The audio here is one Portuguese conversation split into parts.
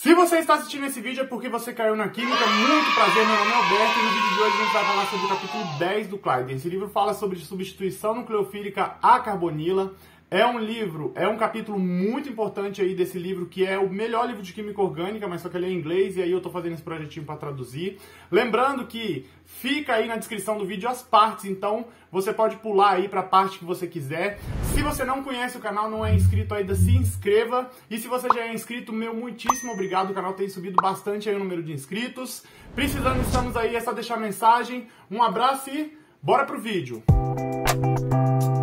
Se você está assistindo esse vídeo é porque você caiu na química, muito prazer, meu nome é Alberto e no vídeo de hoje a gente vai falar sobre o capítulo 10 do Clyde. Esse livro fala sobre substituição nucleofílica à carbonila, é um livro, é um capítulo muito importante aí desse livro, que é o melhor livro de química orgânica, mas só que ele é em inglês, e aí eu tô fazendo esse projetinho para traduzir. Lembrando que fica aí na descrição do vídeo as partes, então você pode pular aí para a parte que você quiser. Se você não conhece o canal, não é inscrito ainda, se inscreva. E se você já é inscrito, meu muitíssimo obrigado. O canal tem subido bastante aí o número de inscritos. Precisando, estamos aí, é só deixar mensagem. Um abraço e bora pro vídeo. Música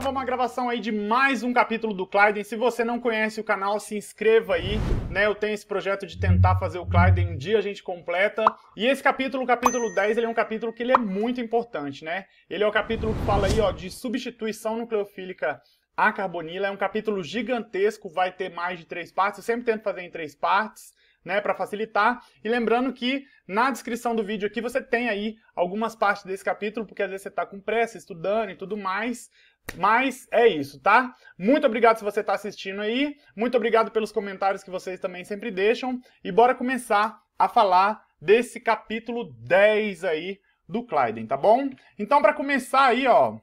acabamos uma gravação aí de mais um capítulo do Clyden. Se você não conhece o canal, se inscreva aí, né? Eu tenho esse projeto de tentar fazer o Clyden, um dia a gente completa. E esse capítulo, o capítulo 10, ele é um capítulo que ele é muito importante, né? Ele é o capítulo que fala aí, ó, de substituição nucleofílica à carbonila. É um capítulo gigantesco, vai ter mais de três partes. Eu sempre tento fazer em três partes né, para facilitar. E lembrando que na descrição do vídeo aqui você tem aí algumas partes desse capítulo, porque às vezes você está com pressa, estudando e tudo mais. Mas é isso, tá? Muito obrigado se você está assistindo aí. Muito obrigado pelos comentários que vocês também sempre deixam. E bora começar a falar desse capítulo 10 aí do Clyden, tá bom? Então, para começar aí, ó,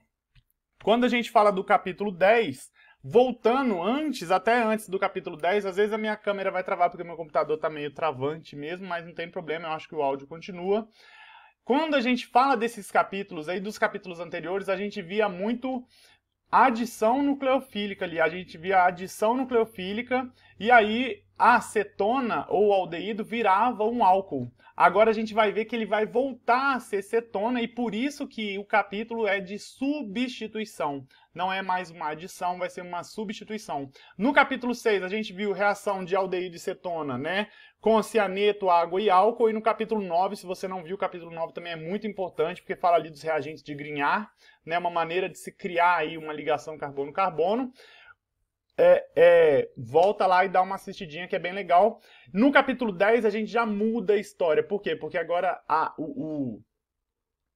quando a gente fala do capítulo 10, voltando antes, até antes do capítulo 10, às vezes a minha câmera vai travar porque meu computador tá meio travante mesmo, mas não tem problema, eu acho que o áudio continua. Quando a gente fala desses capítulos aí, dos capítulos anteriores, a gente via muito adição nucleofílica ali. A gente via a adição nucleofílica e aí a acetona ou aldeído virava um álcool. Agora a gente vai ver que ele vai voltar a ser cetona e por isso que o capítulo é de substituição. Não é mais uma adição, vai ser uma substituição. No capítulo 6 a gente viu reação de aldeído e cetona, né? Com cianeto, água e álcool. E no capítulo 9, se você não viu, o capítulo 9 também é muito importante porque fala ali dos reagentes de grinhar, né? Uma maneira de se criar aí uma ligação carbono-carbono é, é, volta lá e dá uma assistidinha que é bem legal. No capítulo 10 a gente já muda a história. Por quê? Porque agora a, o, o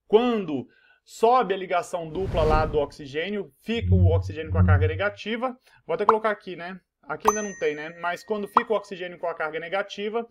quando sobe a ligação dupla lá do oxigênio, fica o oxigênio com a carga negativa. Vou até colocar aqui, né? Aqui ainda não tem, né? Mas quando fica o oxigênio com a carga negativa,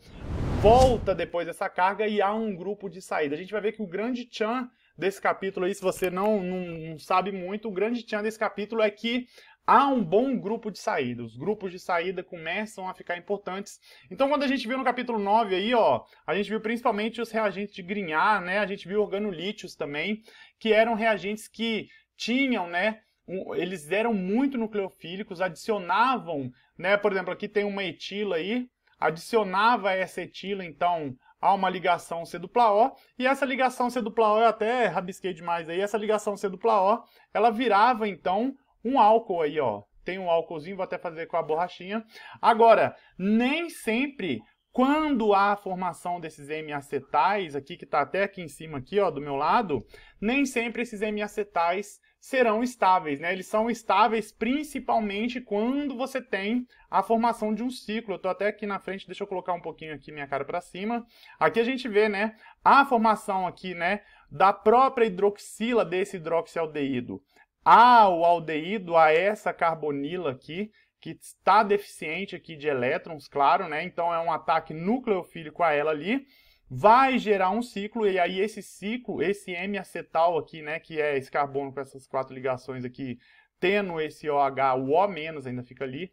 volta depois essa carga e há um grupo de saída. A gente vai ver que o grande chan desse capítulo aí, se você não, não, não sabe muito, o grande chan desse capítulo é que há um bom grupo de saída. Os grupos de saída começam a ficar importantes. Então, quando a gente viu no capítulo 9 aí, ó, a gente viu principalmente os reagentes de grinhar, né? A gente viu organolítios também, que eram reagentes que tinham, né? Um, eles eram muito nucleofílicos, adicionavam, né? Por exemplo, aqui tem uma etila aí, adicionava essa etila, então, há uma ligação C dupla O, e essa ligação C dupla O, eu até rabisquei demais aí, essa ligação C dupla O, ela virava então um álcool aí, ó. Tem um álcoolzinho, vou até fazer com a borrachinha. Agora, nem sempre quando há a formação desses M-acetais aqui, que está até aqui em cima aqui, ó, do meu lado, nem sempre esses M-acetais serão estáveis, né? Eles são estáveis principalmente quando você tem a formação de um ciclo. Eu estou até aqui na frente, deixa eu colocar um pouquinho aqui minha cara para cima. Aqui a gente vê, né, a formação aqui, né, da própria hidroxila desse hidroxialdeído ao aldeído, a essa carbonila aqui, que está deficiente aqui de elétrons, claro, né? Então é um ataque nucleofílico a ela ali, vai gerar um ciclo, e aí esse ciclo, esse M-acetal aqui, né, que é esse carbono com essas quatro ligações aqui, tendo esse OH, o O- ainda fica ali,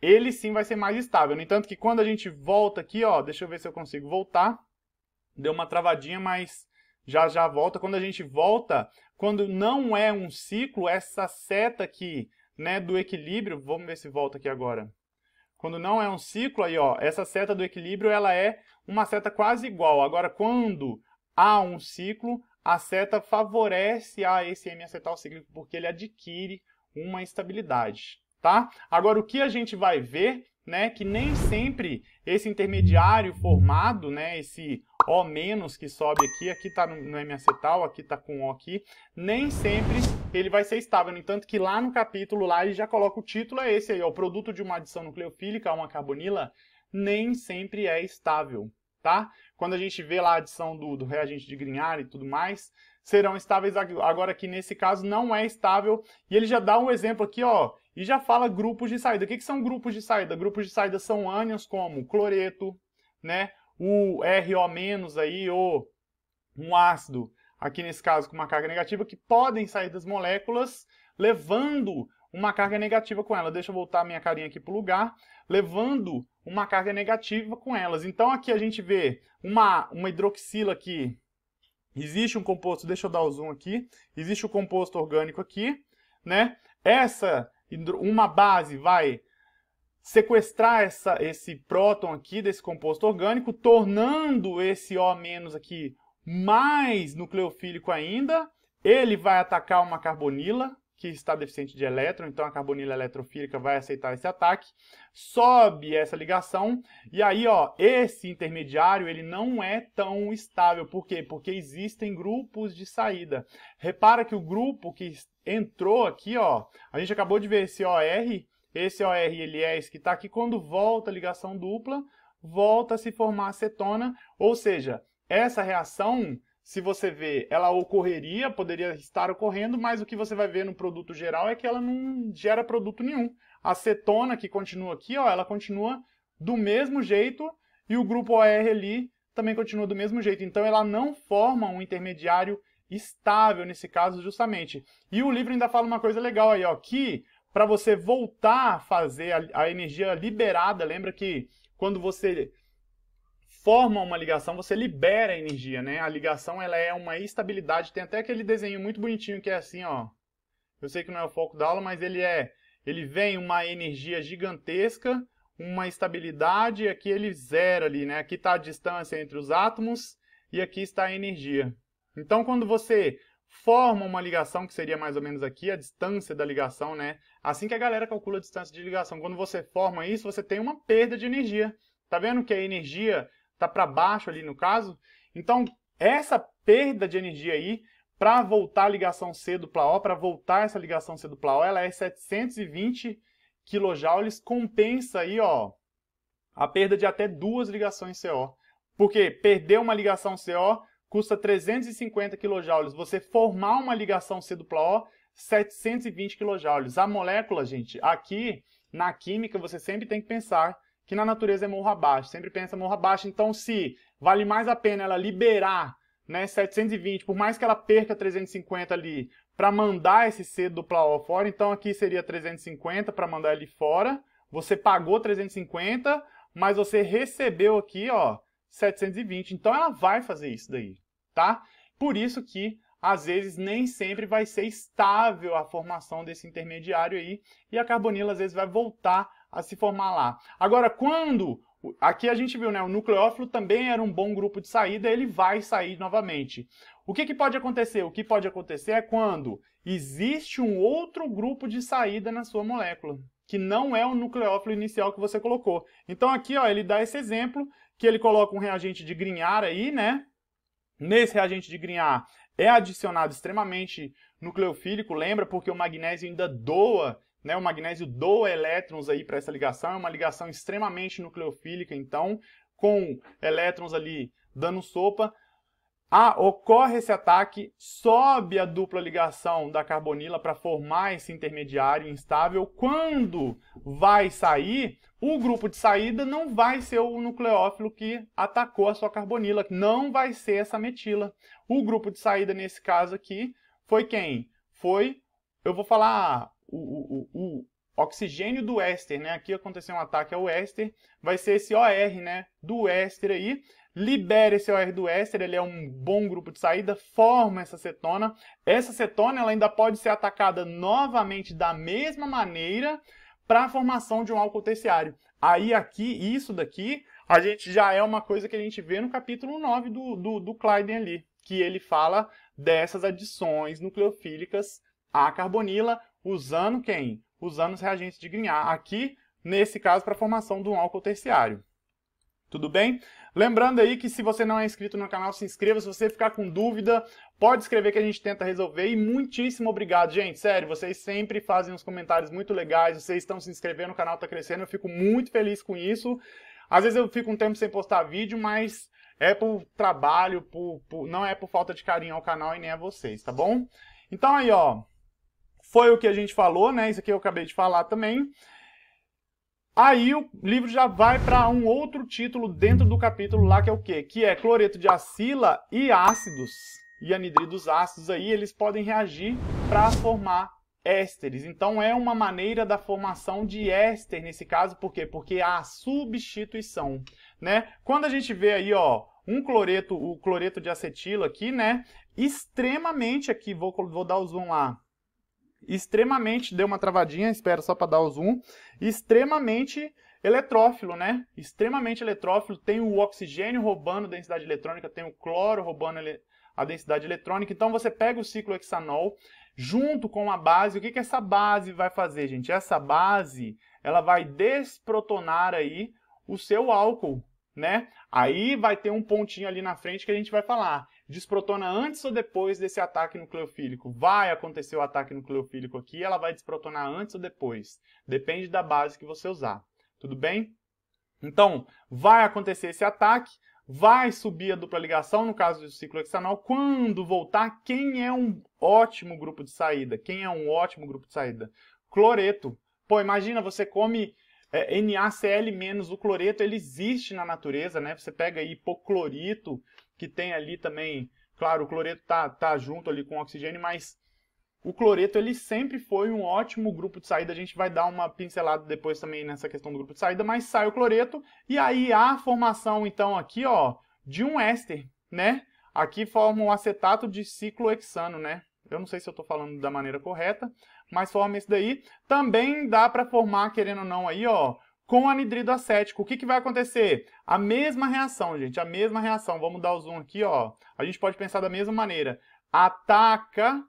ele sim vai ser mais estável. No entanto que quando a gente volta aqui, ó, deixa eu ver se eu consigo voltar, deu uma travadinha, mas já já volta. Quando a gente volta, quando não é um ciclo, essa seta aqui, né, do equilíbrio, vamos ver se volta aqui agora. Quando não é um ciclo, aí ó, essa seta do equilíbrio, ela é uma seta quase igual. Agora, quando há um ciclo, a seta favorece a esse M acetal cíclico porque ele adquire uma estabilidade, tá? Agora, o que a gente vai ver, né, que nem sempre esse intermediário formado, né, esse o menos que sobe aqui, aqui está no, M acetal, aqui está com O aqui, nem sempre ele vai ser estável. No entanto que lá no capítulo, lá ele já coloca o título, é esse aí, ó, o produto de uma adição nucleofílica a uma carbonila, nem sempre é estável, tá? Quando a gente vê lá a adição do, do reagente de Grignard e tudo mais, serão estáveis agora que nesse caso não é estável. E ele já dá um exemplo aqui, ó, e já fala grupos de saída. O que, que são grupos de saída? Grupos de saída são ânions como cloreto, né? o RO- aí, ou um ácido, aqui nesse caso com uma carga negativa, que podem sair das moléculas, levando uma carga negativa com ela. Deixa eu voltar minha carinha aqui para o lugar, levando uma carga negativa com elas. Então aqui a gente vê uma, uma hidroxila aqui. Existe um composto, deixa eu dar o zoom aqui, existe o um composto orgânico aqui, né? Essa, uma base vai sequestrar essa, esse próton aqui desse composto orgânico, tornando esse O- aqui mais nucleofílico ainda. Ele vai atacar uma carbonila, que está deficiente de elétron, então a carbonila eletrofílica vai aceitar esse ataque, sobe essa ligação, e aí, ó, esse intermediário, ele não é tão estável. Por quê? Porque existem grupos de saída. Repara que o grupo que entrou aqui, ó, a gente acabou de ver esse OR, esse OR ele é esse que está aqui. Quando volta a ligação dupla, volta a se formar acetona, ou seja, essa reação, se você vê, ela ocorreria, poderia estar ocorrendo, mas o que você vai ver no produto geral é que ela não gera produto nenhum. A acetona que continua aqui, ó, ela continua do mesmo jeito e o grupo OR ali também continua do mesmo jeito. Então ela não forma um intermediário estável nesse caso justamente. E o livro ainda fala uma coisa legal aí, ó, que para você voltar a fazer a, a energia liberada. Lembra que quando você forma uma ligação, você libera a energia, né? A ligação ela é uma estabilidade. Tem até aquele desenho muito bonitinho que é assim, ó. Eu sei que não é o foco da aula, mas ele é, ele vem uma energia gigantesca, uma estabilidade, aqui ele zera ali, né? Aqui está a distância entre os átomos e aqui está a energia. Então, quando você forma uma ligação, que seria mais ou menos aqui a distância da ligação, né? Assim que a galera calcula a distância de ligação. Quando você forma isso, você tem uma perda de energia. Tá vendo que a energia tá para baixo ali no caso? Então, essa perda de energia aí, para voltar a ligação C dupla O, para voltar essa ligação C dupla O, ela é 720 kJ, compensa aí, ó, a perda de até duas ligações CO. Porque perder uma ligação CO custa 350 kJ. Você formar uma ligação C dupla O, 720 kJ. A molécula, gente, aqui na química você sempre tem que pensar que na natureza é morro abaixo, sempre pensa morro abaixo. Então, se vale mais a pena ela liberar né, 720, por mais que ela perca 350 ali, para mandar esse C dupla O fora, então aqui seria 350 para mandar ele fora. Você pagou 350, mas você recebeu aqui, ó, 720. Então ela vai fazer isso daí, tá? Por isso que às vezes nem sempre vai ser estável a formação desse intermediário aí e a carbonila às vezes vai voltar a se formar lá. Agora, quando aqui a gente viu, né, o nucleófilo também era um bom grupo de saída, ele vai sair novamente. O que, que pode acontecer? O que pode acontecer é quando existe um outro grupo de saída na sua molécula, que não é o nucleófilo inicial que você colocou. Então aqui, ó, ele dá esse exemplo que ele coloca um reagente de grinhar aí, né? Nesse reagente de grinhar é adicionado extremamente nucleofílico, lembra? Porque o magnésio ainda doa, né? O magnésio doa elétrons aí para essa ligação, é uma ligação extremamente nucleofílica, então, com elétrons ali dando sopa, ah, ocorre esse ataque, sobe a dupla ligação da carbonila para formar esse intermediário instável. Quando vai sair, o grupo de saída não vai ser o nucleófilo que atacou a sua carbonila, não vai ser essa metila. O grupo de saída, nesse caso aqui, foi quem? Foi, eu vou falar, o, o, o oxigênio do éster, né? Aqui aconteceu um ataque ao éster, vai ser esse OR, né? Do éster aí libere esse OR do éster, ele é um bom grupo de saída, forma essa cetona. Essa cetona ela ainda pode ser atacada novamente da mesma maneira para a formação de um álcool terciário. Aí aqui, isso daqui, a gente já é uma coisa que a gente vê no capítulo 9 do, do, do Clyden ali, que ele fala dessas adições nucleofílicas à carbonila, usando quem? Usando os reagentes de Grignard. Aqui, nesse caso, para a formação de um álcool terciário tudo bem? Lembrando aí que se você não é inscrito no canal, se inscreva. Se você ficar com dúvida, pode escrever que a gente tenta resolver. E muitíssimo obrigado, gente. Sério, vocês sempre fazem uns comentários muito legais. Vocês estão se inscrevendo, o canal está crescendo. Eu fico muito feliz com isso. Às vezes eu fico um tempo sem postar vídeo, mas é por trabalho, por, por, não é por falta de carinho ao canal e nem a vocês, tá bom? Então aí, ó, foi o que a gente falou, né? Isso aqui eu acabei de falar também. Aí o livro já vai para um outro título dentro do capítulo lá, que é o quê? Que é cloreto de acila e ácidos, e anidridos ácidos aí, eles podem reagir para formar ésteres. Então é uma maneira da formação de éster nesse caso, por quê? Porque há substituição, né? Quando a gente vê aí, ó, um cloreto, o cloreto de acetilo aqui, né? Extremamente aqui, vou, vou dar o zoom lá, extremamente, deu uma travadinha, espera só para dar o zoom, extremamente eletrófilo, né? Extremamente eletrófilo, tem o oxigênio roubando densidade eletrônica, tem o cloro roubando a densidade eletrônica. Então você pega o ciclo hexanol junto com a base. O que, que essa base vai fazer, gente? Essa base, ela vai desprotonar aí o seu álcool, né? Aí vai ter um pontinho ali na frente que a gente vai falar desprotona antes ou depois desse ataque nucleofílico. Vai acontecer o ataque nucleofílico aqui, ela vai desprotonar antes ou depois. Depende da base que você usar. Tudo bem? Então, vai acontecer esse ataque, vai subir a dupla ligação, no caso do ciclo Quando voltar, quem é um ótimo grupo de saída? Quem é um ótimo grupo de saída? Cloreto. Pô, imagina, você come é, NaCl- o cloreto ele existe na natureza, né? Você pega hipoclorito, que tem ali também, claro, o cloreto tá, tá junto ali com o oxigênio, mas o cloreto ele sempre foi um ótimo grupo de saída. A gente vai dar uma pincelada depois também nessa questão do grupo de saída, mas sai o cloreto e aí há a formação então aqui, ó, de um éster, né? Aqui forma o acetato de ciclohexano, né? Eu não sei se eu estou falando da maneira correta, mas forma isso daí. Também dá para formar, querendo ou não, aí, ó, com anidrido acético. O que, que vai acontecer? A mesma reação, gente, a mesma reação. Vamos dar o zoom aqui, ó. A gente pode pensar da mesma maneira. Ataca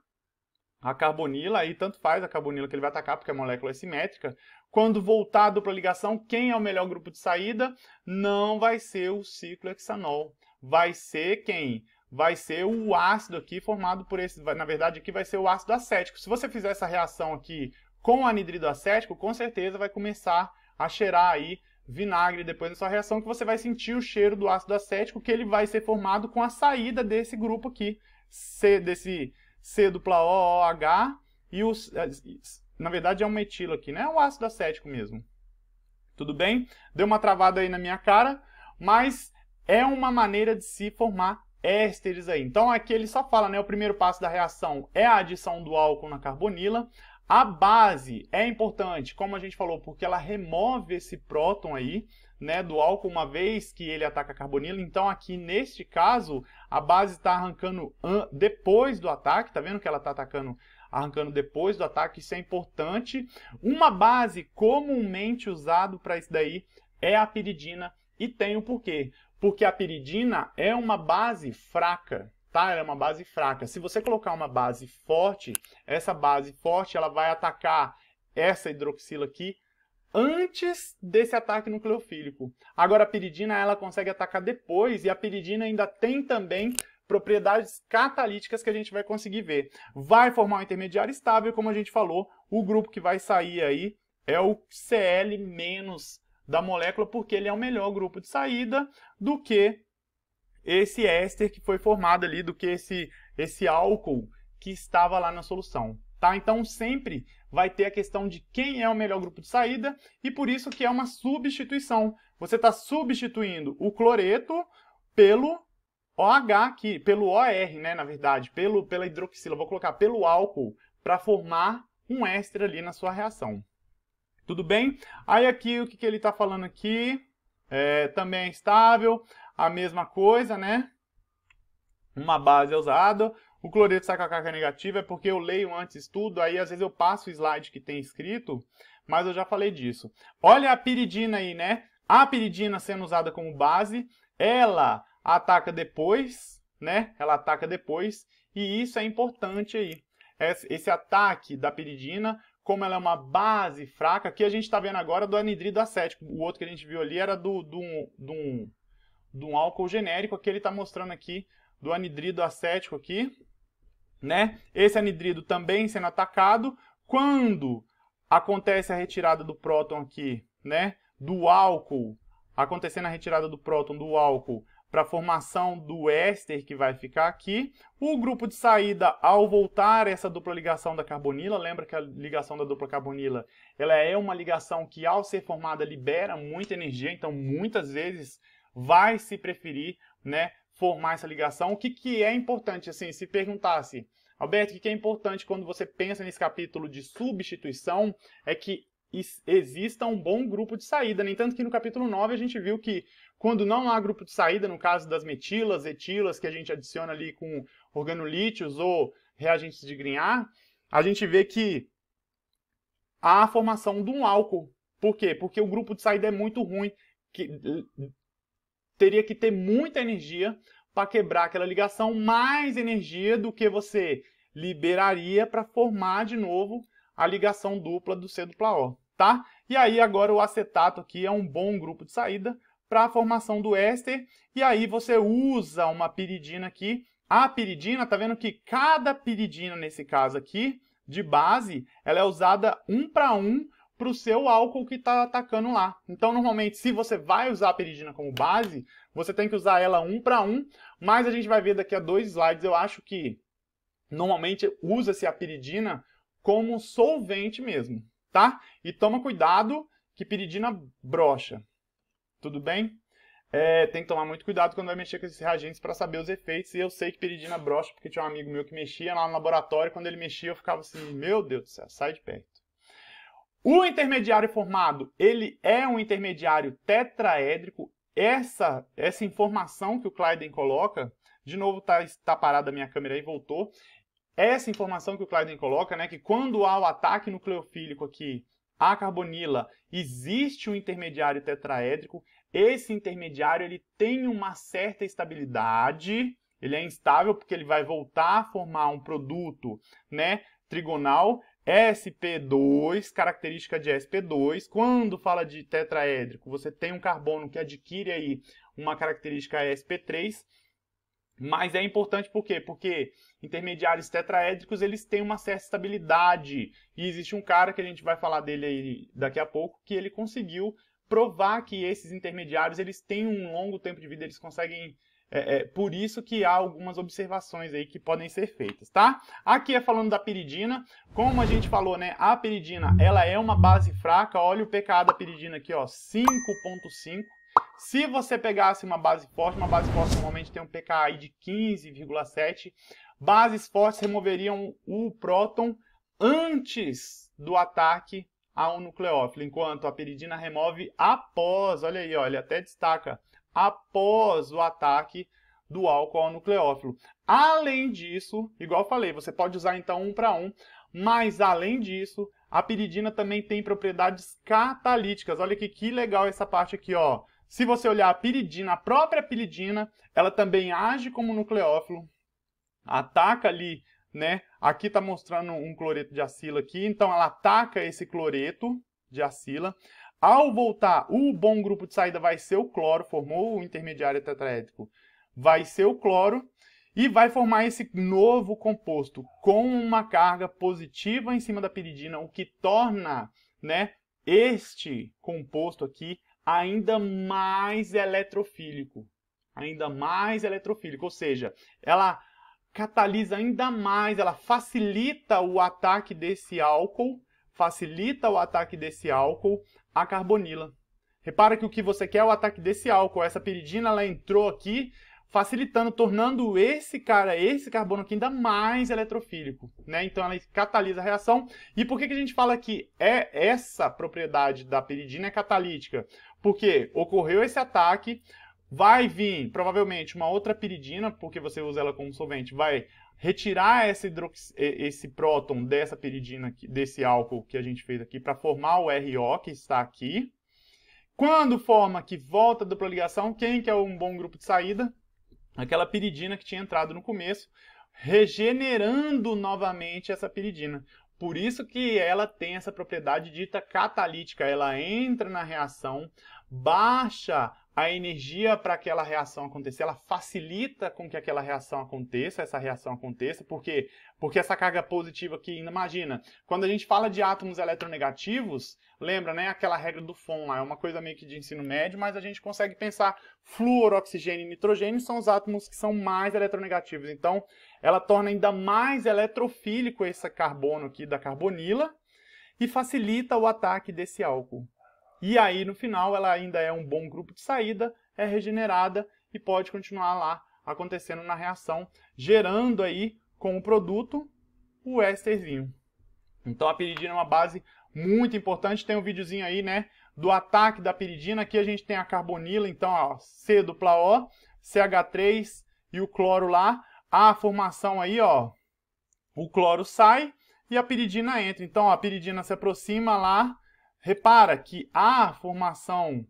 a carbonila, aí tanto faz a carbonila que ele vai atacar, porque é a molécula é simétrica. Quando voltar a dupla ligação, quem é o melhor grupo de saída? Não vai ser o ciclo hexanol. Vai ser quem? vai ser o ácido aqui formado por esse, na verdade aqui vai ser o ácido acético. Se você fizer essa reação aqui com anidrido acético, com certeza vai começar a cheirar aí vinagre depois da sua reação, que você vai sentir o cheiro do ácido acético, que ele vai ser formado com a saída desse grupo aqui, C, desse C dupla OOH, e os, é, na verdade é um metilo aqui, né? É o ácido acético mesmo. Tudo bem? Deu uma travada aí na minha cara, mas é uma maneira de se formar ésteres aí. Então aqui ele só fala, né, o primeiro passo da reação é a adição do álcool na carbonila. A base é importante, como a gente falou, porque ela remove esse próton aí, né, do álcool uma vez que ele ataca a carbonila. Então aqui neste caso, a base está arrancando depois do ataque, tá vendo que ela está atacando arrancando depois do ataque, isso é importante. Uma base comumente usado para isso daí é a piridina e tem o porquê porque a piridina é uma base fraca, tá? Ela é uma base fraca. Se você colocar uma base forte, essa base forte ela vai atacar essa hidroxila aqui antes desse ataque nucleofílico. Agora a piridina ela consegue atacar depois e a piridina ainda tem também propriedades catalíticas que a gente vai conseguir ver. Vai formar um intermediário estável, como a gente falou, o grupo que vai sair aí é o Cl- da molécula porque ele é o melhor grupo de saída do que esse éster que foi formado ali, do que esse, esse álcool que estava lá na solução. Tá? Então sempre vai ter a questão de quem é o melhor grupo de saída e por isso que é uma substituição. Você está substituindo o cloreto pelo OH aqui, pelo OR, né, na verdade, pelo, pela hidroxila. Vou colocar pelo álcool para formar um éster ali na sua reação. Tudo bem? Aí aqui o que, que ele está falando aqui é, também é estável, a mesma coisa, né? Uma base é usada. O cloreto sacacaca é negativo é porque eu leio antes tudo, aí às vezes eu passo o slide que tem escrito, mas eu já falei disso. Olha a piridina aí, né? A piridina sendo usada como base, ela ataca depois, né? Ela ataca depois, e isso é importante aí. Esse ataque da piridina como ela é uma base fraca, aqui a gente está vendo agora do anidrido acético. O outro que a gente viu ali era do, do, do, do um álcool genérico, aqui ele está mostrando aqui do anidrido acético aqui, né? Esse anidrido também sendo atacado. Quando acontece a retirada do próton aqui, né? Do álcool, acontecendo a retirada do próton do álcool, para a formação do éster que vai ficar aqui. O grupo de saída, ao voltar essa dupla ligação da carbonila, lembra que a ligação da dupla carbonila ela é uma ligação que, ao ser formada, libera muita energia, então muitas vezes vai se preferir né, formar essa ligação. O que, que é importante, assim, se perguntasse, Alberto, o que é importante quando você pensa nesse capítulo de substituição é que exista um bom grupo de saída. Nem né? tanto que no capítulo 9 a gente viu que quando não há grupo de saída, no caso das metilas, etilas, que a gente adiciona ali com organolítios ou reagentes de Grignard, a gente vê que há a formação de um álcool. Por quê? Porque o grupo de saída é muito ruim, que teria que ter muita energia para quebrar aquela ligação, mais energia do que você liberaria para formar de novo a ligação dupla do C dupla O, tá? E aí agora o acetato aqui é um bom grupo de saída, para a formação do éster. E aí você usa uma piridina aqui. A piridina, tá vendo que cada piridina nesse caso aqui, de base, ela é usada um para um para o seu álcool que está atacando lá. Então, normalmente, se você vai usar a peridina como base, você tem que usar ela um para um, mas a gente vai ver daqui a dois slides, eu acho que normalmente usa-se a piridina como solvente mesmo, tá? E toma cuidado que piridina brocha, tudo bem? É, tem que tomar muito cuidado quando vai mexer com esses reagentes para saber os efeitos. E eu sei que peridina brocha, porque tinha um amigo meu que mexia lá no laboratório. Quando ele mexia, eu ficava assim: Meu Deus do céu, sai de perto. O intermediário formado, ele é um intermediário tetraédrico. Essa, essa informação que o Clyden coloca, de novo está tá parada a minha câmera e voltou. Essa informação que o Clyden coloca, né, que quando há o ataque nucleofílico aqui a carbonila, existe um intermediário tetraédrico. Esse intermediário ele tem uma certa estabilidade, ele é instável porque ele vai voltar a formar um produto, né, trigonal SP2, característica de SP2. Quando fala de tetraédrico, você tem um carbono que adquire aí uma característica SP3 mas é importante por quê? Porque intermediários tetraédricos eles têm uma certa estabilidade. E existe um cara que a gente vai falar dele aí daqui a pouco que ele conseguiu provar que esses intermediários eles têm um longo tempo de vida, eles conseguem é, é, por isso que há algumas observações aí que podem ser feitas, tá? Aqui é falando da piridina, como a gente falou, né? A piridina, ela é uma base fraca, olha o pKa da piridina aqui, ó, 5.5, se você pegasse uma base forte, uma base forte normalmente tem um pKi de 15,7, bases fortes removeriam o próton antes do ataque a um nucleófilo, enquanto a piridina remove após, olha aí, olha, até destaca, após o ataque do álcool ao nucleófilo. Além disso, igual falei, você pode usar então um para um, mas além disso, a piridina também tem propriedades catalíticas. Olha que, que legal essa parte aqui, ó. Se você olhar a piridina, a própria piridina, ela também age como nucleófilo, ataca ali, né? Aqui está mostrando um cloreto de acila aqui, então ela ataca esse cloreto de acila. Ao voltar, o bom grupo de saída vai ser o cloro, formou o intermediário tetraédrico, vai ser o cloro e vai formar esse novo composto com uma carga positiva em cima da piridina, o que torna, né, este composto aqui ainda mais eletrofílico. Ainda mais eletrofílico, ou seja, ela catalisa ainda mais, ela facilita o ataque desse álcool, facilita o ataque desse álcool à carbonila. Repara que o que você quer é o ataque desse álcool. Essa piridina ela entrou aqui, facilitando, tornando esse cara, esse carbono aqui ainda mais eletrofílico, né? Então ela catalisa a reação. E por que, que a gente fala que é essa propriedade da piridina é catalítica? Porque ocorreu esse ataque, vai vir provavelmente uma outra piridina, porque você usa ela como solvente, vai retirar esse, hidrox... esse próton dessa piridina, desse álcool que a gente fez aqui, para formar o RO que está aqui. Quando forma que volta a dupla ligação, quem que é um bom grupo de saída? Aquela piridina que tinha entrado no começo, regenerando novamente essa piridina. Por isso que ela tem essa propriedade dita catalítica, ela entra na reação, baixa a energia para aquela reação acontecer, ela facilita com que aquela reação aconteça, essa reação aconteça, porque porque essa carga positiva aqui, imagina, quando a gente fala de átomos eletronegativos, lembra, né, aquela regra do FON lá, é uma coisa meio que de ensino médio, mas a gente consegue pensar flúor, oxigênio e nitrogênio são os átomos que são mais eletronegativos. Então, ela torna ainda mais eletrofílico esse carbono aqui da carbonila e facilita o ataque desse álcool. E aí, no final, ela ainda é um bom grupo de saída, é regenerada e pode continuar lá acontecendo na reação, gerando aí com o produto o ésterzinho. Então a piridina é uma base muito importante, tem um videozinho aí, né, do ataque da piridina, aqui a gente tem a carbonila, então, ó, C dupla O, CH3 e o cloro lá, a formação aí, ó, o cloro sai e a piridina entra. Então, ó, a piridina se aproxima lá. Repara que a formação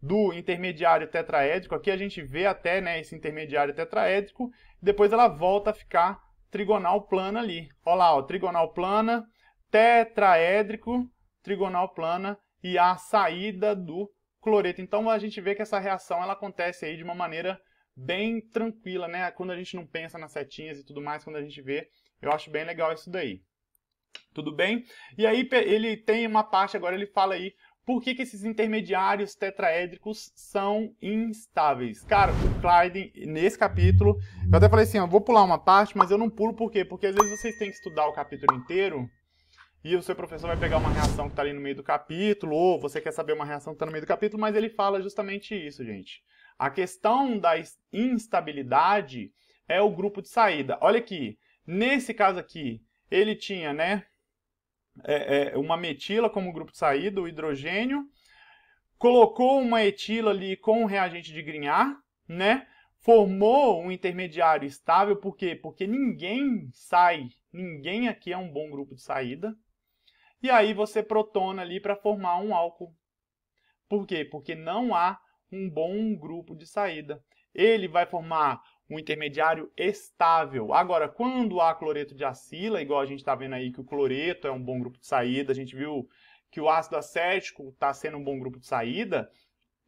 do intermediário tetraédrico, aqui a gente vê até né, esse intermediário tetraédrico, depois ela volta a ficar trigonal plana ali. Olha lá, ó, trigonal plana, tetraédrico, trigonal plana e a saída do cloreto. Então a gente vê que essa reação ela acontece aí de uma maneira bem tranquila, né? Quando a gente não pensa nas setinhas e tudo mais, quando a gente vê, eu acho bem legal isso daí. Tudo bem? E aí ele tem uma parte agora, ele fala aí por que, que esses intermediários tetraédricos são instáveis. Cara, o Clyde, nesse capítulo, eu até falei assim, ó, vou pular uma parte, mas eu não pulo por quê? Porque às vezes vocês têm que estudar o capítulo inteiro e o seu professor vai pegar uma reação que está ali no meio do capítulo, ou você quer saber uma reação que está no meio do capítulo, mas ele fala justamente isso, gente. A questão da instabilidade é o grupo de saída. Olha aqui, nesse caso aqui, ele tinha né, é, é, uma metila como grupo de saída, o hidrogênio, colocou uma etila ali com o reagente de Grignard, né? Formou um intermediário estável, por quê? Porque ninguém sai, ninguém aqui é um bom grupo de saída. E aí você protona ali para formar um álcool. Por quê? Porque não há um bom grupo de saída. Ele vai formar um intermediário estável. Agora, quando há cloreto de acila, igual a gente está vendo aí que o cloreto é um bom grupo de saída, a gente viu que o ácido acético está sendo um bom grupo de saída,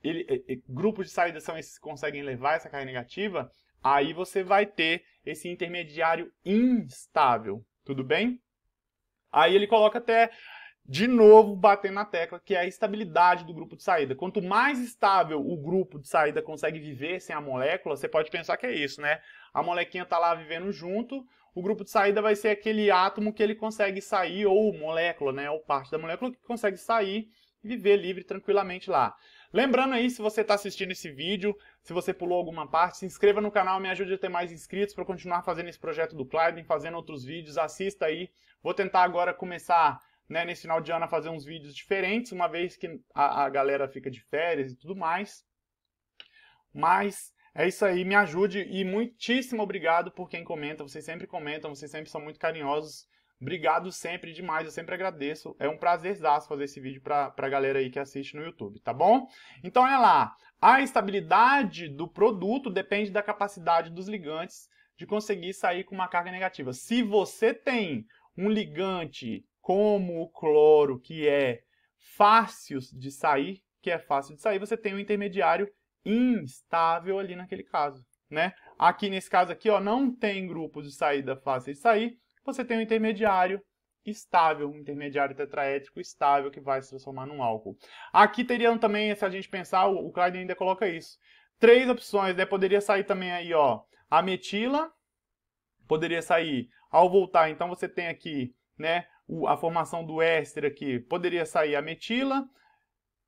ele, grupos de saída são esses que conseguem levar essa carga negativa, aí você vai ter esse intermediário instável, tudo bem? Aí ele coloca até de novo batendo na tecla, que é a estabilidade do grupo de saída. Quanto mais estável o grupo de saída consegue viver sem a molécula, você pode pensar que é isso, né? A molequinha está lá vivendo junto, o grupo de saída vai ser aquele átomo que ele consegue sair, ou molécula, né? Ou parte da molécula que consegue sair e viver livre tranquilamente lá. Lembrando aí, se você está assistindo esse vídeo, se você pulou alguma parte, se inscreva no canal, me ajude a ter mais inscritos para continuar fazendo esse projeto do Clyde, fazendo outros vídeos, assista aí. Vou tentar agora começar né, nesse final de ano a fazer uns vídeos diferentes, uma vez que a, a galera fica de férias e tudo mais. Mas é isso aí, me ajude e muitíssimo obrigado por quem comenta. Vocês sempre comentam, vocês sempre são muito carinhosos. Obrigado sempre demais, eu sempre agradeço. É um prazerzaço fazer esse vídeo para a galera aí que assiste no YouTube, tá bom? Então é lá, a estabilidade do produto depende da capacidade dos ligantes de conseguir sair com uma carga negativa. Se você tem um ligante como o cloro, que é fácil de sair, que é fácil de sair, você tem um intermediário instável ali naquele caso, né? Aqui nesse caso aqui, ó, não tem grupo de saída fácil de sair, você tem um intermediário estável, um intermediário tetraétrico estável que vai se transformar num álcool. Aqui teriam também, se a gente pensar, o Klein ainda coloca isso. Três opções, né? Poderia sair também aí, ó, a metila, poderia sair ao voltar, então você tem aqui, né, a formação do éster aqui poderia sair a metila.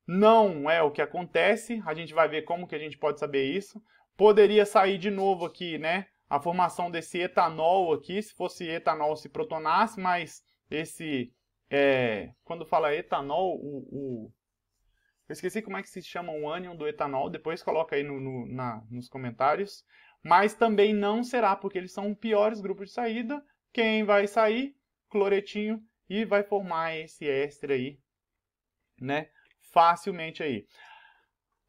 Não é o que acontece, a gente vai ver como que a gente pode saber isso. Poderia sair de novo aqui, né, a formação desse etanol aqui, se fosse etanol se protonasse, mas esse, é, quando fala etanol, o, o, eu esqueci como é que se chama o ânion do etanol, depois coloca aí no, no na, nos comentários. Mas também não será, porque eles são piores grupos de saída. Quem vai sair? Cloretinho e vai formar esse éster aí, né? Facilmente aí.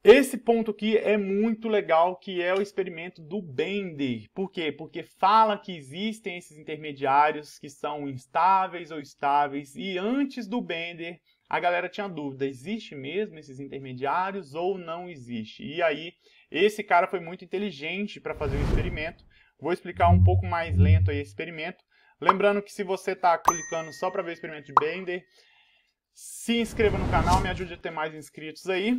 Esse ponto aqui é muito legal, que é o experimento do Bender. Por quê? Porque fala que existem esses intermediários que são instáveis ou estáveis. E antes do Bender, a galera tinha dúvida, existe mesmo esses intermediários ou não existe? E aí, esse cara foi muito inteligente para fazer o experimento. Vou explicar um pouco mais lento aí esse experimento, Lembrando que se você está clicando só para ver experimento de Bender, se inscreva no canal, me ajude a ter mais inscritos aí.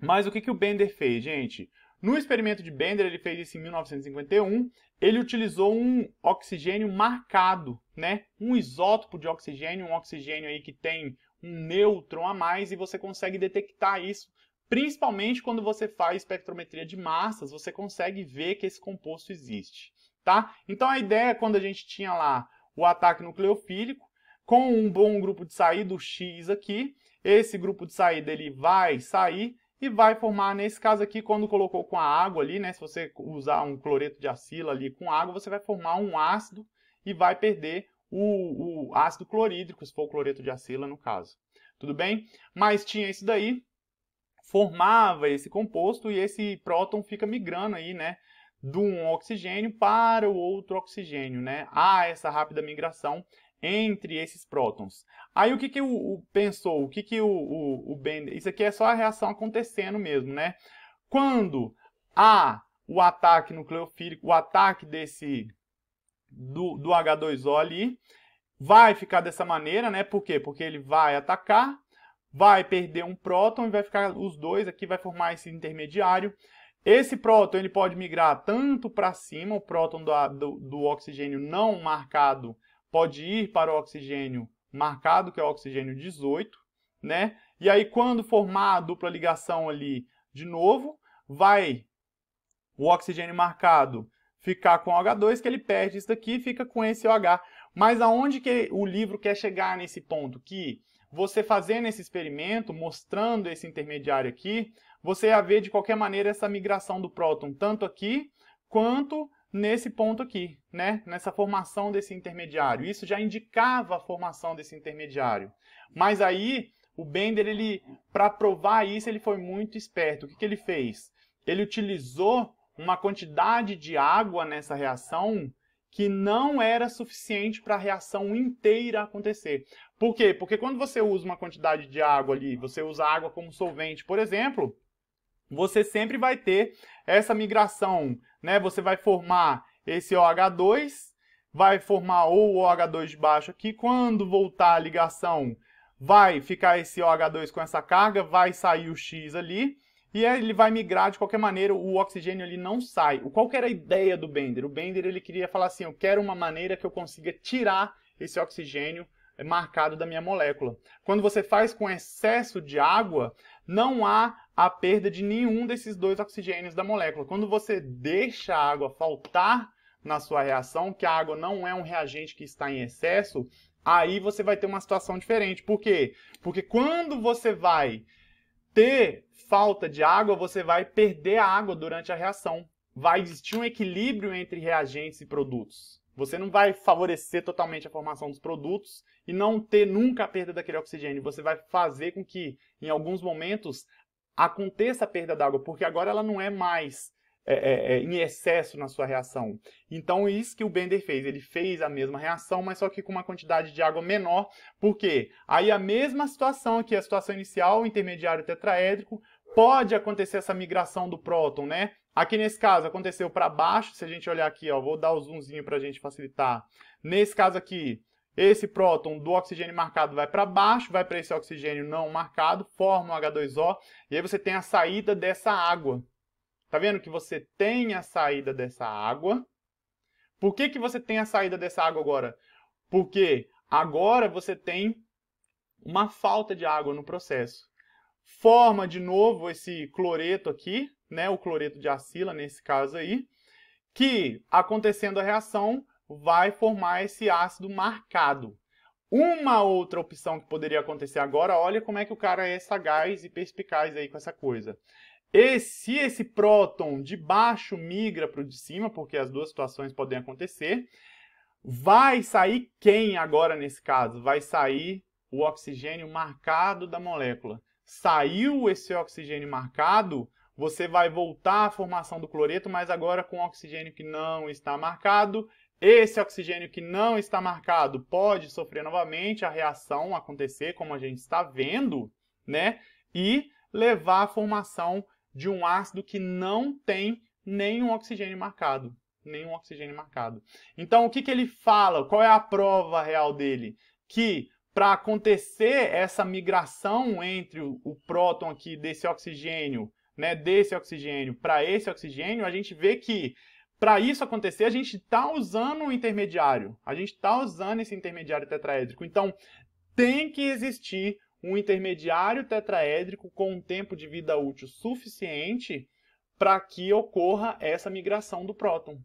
Mas o que, que o Bender fez, gente? No experimento de Bender, ele fez isso em 1951, ele utilizou um oxigênio marcado, né? Um isótopo de oxigênio, um oxigênio aí que tem um nêutron a mais e você consegue detectar isso Principalmente quando você faz espectrometria de massas, você consegue ver que esse composto existe tá? Então a ideia é quando a gente tinha lá o ataque nucleofílico, com um bom grupo de saída, o X aqui, esse grupo de saída ele vai sair e vai formar, nesse caso aqui, quando colocou com a água ali, né? Se você usar um cloreto de acila ali com água, você vai formar um ácido e vai perder o, o ácido clorídrico, se for o cloreto de acila no caso. Tudo bem? Mas tinha isso daí, formava esse composto e esse próton fica migrando aí, né? de um oxigênio para o outro oxigênio, né? Há essa rápida migração entre esses prótons. Aí o que que o, o pensou, o que que o, o, o Bender... Isso aqui é só a reação acontecendo mesmo, né? Quando há o ataque nucleofílico, o ataque desse... do, do H2O ali, vai ficar dessa maneira, né? Por quê? Porque ele vai atacar, vai perder um próton e vai ficar os dois aqui, vai formar esse intermediário. Esse próton ele pode migrar tanto para cima, o próton do, do, do, oxigênio não marcado pode ir para o oxigênio marcado, que é o oxigênio 18, né? E aí, quando formar a dupla ligação ali de novo, vai o oxigênio marcado ficar com H2, que ele perde isso daqui e fica com esse OH. Mas aonde que o livro quer chegar nesse ponto? Que você fazendo esse experimento, mostrando esse intermediário aqui, você ia ver de qualquer maneira essa migração do próton, tanto aqui quanto nesse ponto aqui, né? nessa formação desse intermediário. Isso já indicava a formação desse intermediário. Mas aí, o Bender, ele, para provar isso, ele foi muito esperto. O que, que ele fez? Ele utilizou uma quantidade de água nessa reação que não era suficiente para a reação inteira acontecer. Por quê? Porque quando você usa uma quantidade de água ali, você usa água como solvente, por exemplo, você sempre vai ter essa migração, né? Você vai formar esse OH2, vai formar ou o OH2 de baixo aqui, quando voltar a ligação, vai ficar esse OH2 com essa carga, vai sair o X ali, e ele vai migrar de qualquer maneira, o oxigênio ali não sai. Qual era a ideia do Bender? O Bender ele queria falar assim, eu quero uma maneira que eu consiga tirar esse oxigênio marcado da minha molécula. Quando você faz com excesso de água, não há a perda de nenhum desses dois oxigênios da molécula. Quando você deixa a água faltar na sua reação, que a água não é um reagente que está em excesso, aí você vai ter uma situação diferente. Por quê? Porque quando você vai ter falta de água, você vai perder a água durante a reação. Vai existir um equilíbrio entre reagentes e produtos. Você não vai favorecer totalmente a formação dos produtos e não ter nunca a perda daquele oxigênio. Você vai fazer com que, em alguns momentos, aconteça a perda d'água, porque agora ela não é mais é, é, é, em excesso na sua reação. Então, isso que o Bender fez. Ele fez a mesma reação, mas só que com uma quantidade de água menor. Por quê? Aí a mesma situação aqui, a situação inicial, intermediário tetraédrico, pode acontecer essa migração do próton, né? Aqui nesse caso aconteceu para baixo, se a gente olhar aqui, ó, vou dar o um zoomzinho para a gente facilitar. Nesse caso aqui, esse próton do oxigênio marcado vai para baixo, vai para esse oxigênio não marcado, forma o H2O, e aí você tem a saída dessa água. Tá vendo que você tem a saída dessa água? Por que, que você tem a saída dessa água agora? Porque agora você tem uma falta de água no processo. Forma de novo esse cloreto aqui, né, o cloreto de acila nesse caso aí, que acontecendo a reação vai formar esse ácido marcado. Uma outra opção que poderia acontecer agora, olha como é que o cara é sagaz e perspicaz aí com essa coisa. E se esse próton de baixo migra para o de cima, porque as duas situações podem acontecer, vai sair quem agora nesse caso? Vai sair o oxigênio marcado da molécula. Saiu esse oxigênio marcado, você vai voltar à formação do cloreto, mas agora com oxigênio que não está marcado esse oxigênio que não está marcado pode sofrer novamente a reação acontecer, como a gente está vendo, né? E levar à formação de um ácido que não tem nenhum oxigênio marcado. Nenhum oxigênio marcado. Então, o que, que ele fala? Qual é a prova real dele? Que para acontecer essa migração entre o, o próton aqui desse oxigênio, né, desse oxigênio para esse oxigênio, a gente vê que para isso acontecer, a gente está usando um intermediário. A gente está usando esse intermediário tetraédrico. Então, tem que existir um intermediário tetraédrico com um tempo de vida útil suficiente para que ocorra essa migração do próton.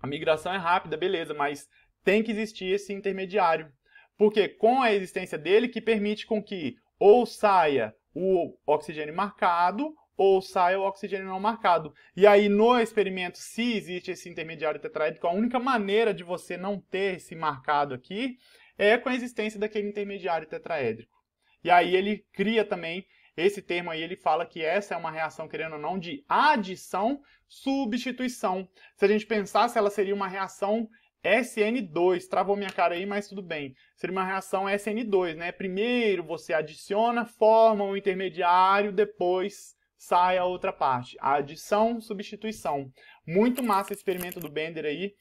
A migração é rápida, beleza, mas tem que existir esse intermediário. Porque com a existência dele que permite com que ou saia o oxigênio marcado ou sai o oxigênio não é marcado. E aí, no experimento, se existe esse intermediário tetraédrico, a única maneira de você não ter esse marcado aqui é com a existência daquele intermediário tetraédrico. E aí ele cria também esse termo aí, ele fala que essa é uma reação, querendo ou não, de adição, substituição. Se a gente pensasse, ela seria uma reação SN2, travou minha cara aí, mas tudo bem. Seria uma reação SN2, né? Primeiro você adiciona, forma um intermediário, depois sai a outra parte. A adição, substituição. Muito massa esse experimento do Bender aí.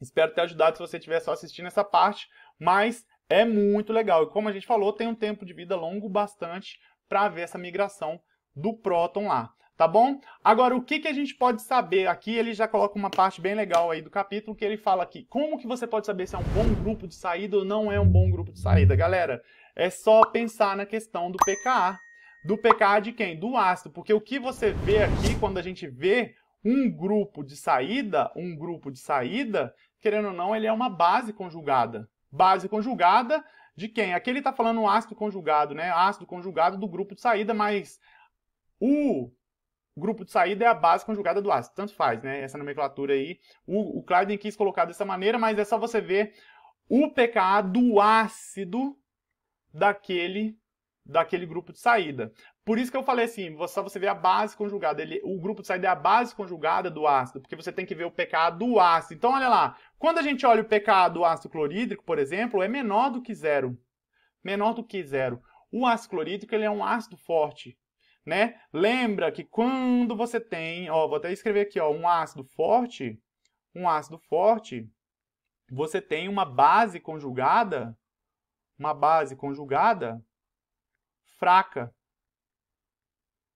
Espero ter ajudado se você estiver só assistindo essa parte, mas é muito legal. E como a gente falou, tem um tempo de vida longo bastante para ver essa migração do próton lá, tá bom? Agora, o que, que a gente pode saber? Aqui ele já coloca uma parte bem legal aí do capítulo, que ele fala aqui, como que você pode saber se é um bom grupo de saída ou não é um bom grupo de saída? Galera, é só pensar na questão do PKA, do PKA de quem? Do ácido. Porque o que você vê aqui quando a gente vê um grupo de saída, um grupo de saída, querendo ou não, ele é uma base conjugada. Base conjugada de quem? Aqui ele está falando ácido conjugado, né? Ácido conjugado do grupo de saída, mas o grupo de saída é a base conjugada do ácido. Tanto faz, né? Essa nomenclatura aí. O, o Clyden quis colocar dessa maneira, mas é só você ver o pKa do ácido daquele daquele grupo de saída. Por isso que eu falei assim, só você vê a base conjugada. Ele, o grupo de saída é a base conjugada do ácido, porque você tem que ver o pKa do ácido. Então, olha lá, quando a gente olha o pKa do ácido clorídrico, por exemplo, é menor do que zero. Menor do que zero. O ácido clorídrico ele é um ácido forte. Né? Lembra que quando você tem, ó, vou até escrever aqui, ó, um ácido forte, um ácido forte, você tem uma base conjugada, uma base conjugada fraca.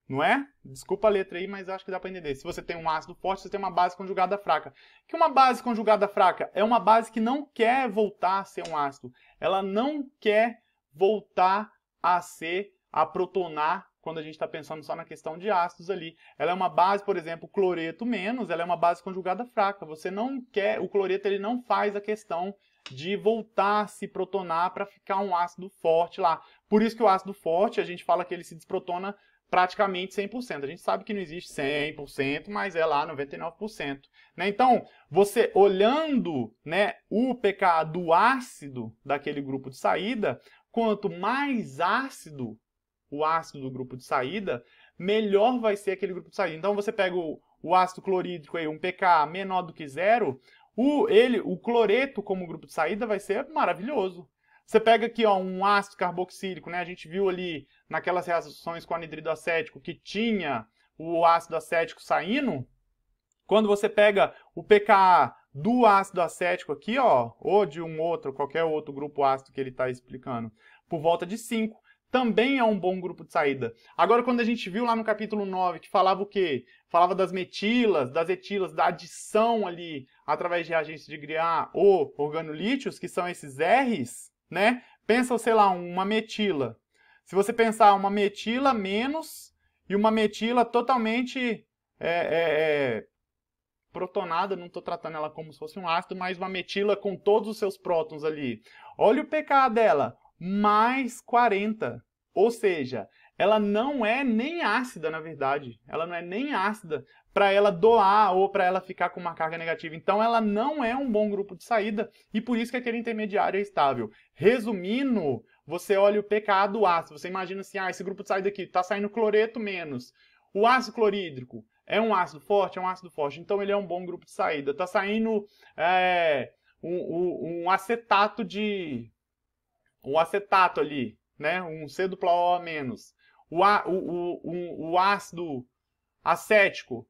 Não é? Desculpa a letra aí, mas acho que dá para entender. Se você tem um ácido forte, você tem uma base conjugada fraca. Que uma base conjugada fraca é uma base que não quer voltar a ser um ácido. Ela não quer voltar a ser, a protonar, quando a gente está pensando só na questão de ácidos ali. Ela é uma base, por exemplo, cloreto menos, ela é uma base conjugada fraca. Você não quer, o cloreto ele não faz a questão de voltar a se protonar para ficar um ácido forte lá. Por isso que o ácido forte, a gente fala que ele se desprotona praticamente 100%. A gente sabe que não existe 100%, mas é lá 99%. Né? Então, você olhando né, o pKa do ácido daquele grupo de saída, quanto mais ácido o ácido do grupo de saída, melhor vai ser aquele grupo de saída. Então, você pega o, o ácido clorídrico, aí, um pKa menor do que zero, o, ele, o cloreto como grupo de saída vai ser maravilhoso. Você pega aqui ó, um ácido carboxílico, né? a gente viu ali naquelas reações com anidrido acético que tinha o ácido acético saindo. Quando você pega o pKa do ácido acético aqui, ó, ou de um outro, qualquer outro grupo ácido que ele está explicando, por volta de 5, também é um bom grupo de saída. Agora, quando a gente viu lá no capítulo 9 que falava o quê? Falava das metilas, das etilas, da adição ali através de reagência de Grignard ou organolítios, que são esses R's, né? Pensa, sei lá, uma metila. Se você pensar uma metila menos e uma metila totalmente é, é, é, protonada, não estou tratando ela como se fosse um ácido, mas uma metila com todos os seus prótons ali. Olha o pKa dela, mais 40. Ou seja, ela não é nem ácida, na verdade. Ela não é nem ácida para ela doar ou para ela ficar com uma carga negativa. Então, ela não é um bom grupo de saída e por isso que aquele intermediário é estável. Resumindo, você olha o pKa do ácido, você imagina assim, ah, esse grupo de saída aqui está saindo cloreto menos. O ácido clorídrico é um ácido forte? É um ácido forte, então ele é um bom grupo de saída. Está saindo é, um, um, acetato de... um acetato ali, né? Um C dupla O a menos o, a, o, o, o ácido acético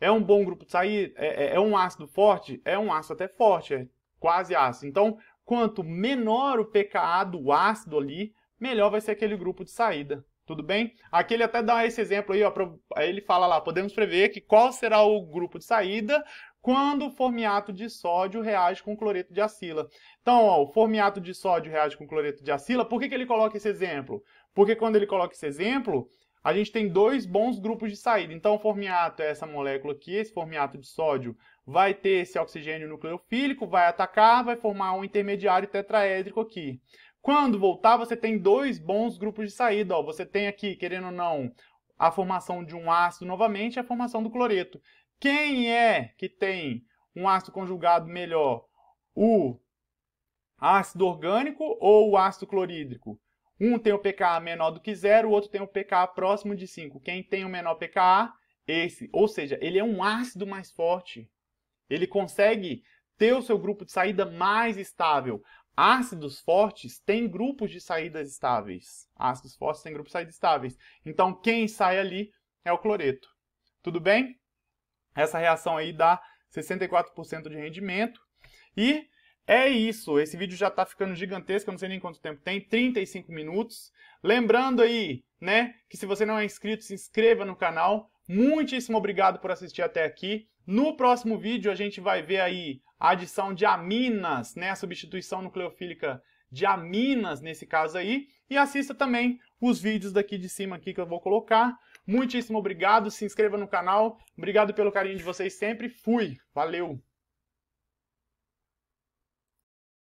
é um bom grupo de saída? É, é, é, um ácido forte? É um ácido até forte, é quase ácido. Então, quanto menor o pKa do ácido ali, melhor vai ser aquele grupo de saída. Tudo bem? Aqui ele até dá esse exemplo aí, ó, pra, aí ele fala lá, podemos prever que qual será o grupo de saída quando o formiato de sódio reage com cloreto de acila. Então, ó, o formiato de sódio reage com cloreto de acila, por que, que ele coloca esse exemplo? Porque quando ele coloca esse exemplo, a gente tem dois bons grupos de saída. Então, o formiato é essa molécula aqui, esse formiato de sódio vai ter esse oxigênio nucleofílico, vai atacar, vai formar um intermediário tetraédrico aqui. Quando voltar, você tem dois bons grupos de saída. Ó. Você tem aqui, querendo ou não, a formação de um ácido novamente e a formação do cloreto. Quem é que tem um ácido conjugado melhor? O ácido orgânico ou o ácido clorídrico? Um tem o pKa menor do que zero, o outro tem o pKa próximo de 5. Quem tem o menor pKa, esse. Ou seja, ele é um ácido mais forte. Ele consegue ter o seu grupo de saída mais estável. Ácidos fortes têm grupos de saídas estáveis. Ácidos fortes têm grupos de saídas estáveis. Então, quem sai ali é o cloreto. Tudo bem? Essa reação aí dá 64% de rendimento. E é isso, esse vídeo já está ficando gigantesco, eu não sei nem quanto tempo tem, 35 minutos. Lembrando aí, né, que se você não é inscrito, se inscreva no canal. Muitíssimo obrigado por assistir até aqui. No próximo vídeo a gente vai ver aí a adição de aminas, né, a substituição nucleofílica de aminas nesse caso aí. E assista também os vídeos daqui de cima aqui que eu vou colocar. Muitíssimo obrigado, se inscreva no canal. Obrigado pelo carinho de vocês sempre. Fui, valeu!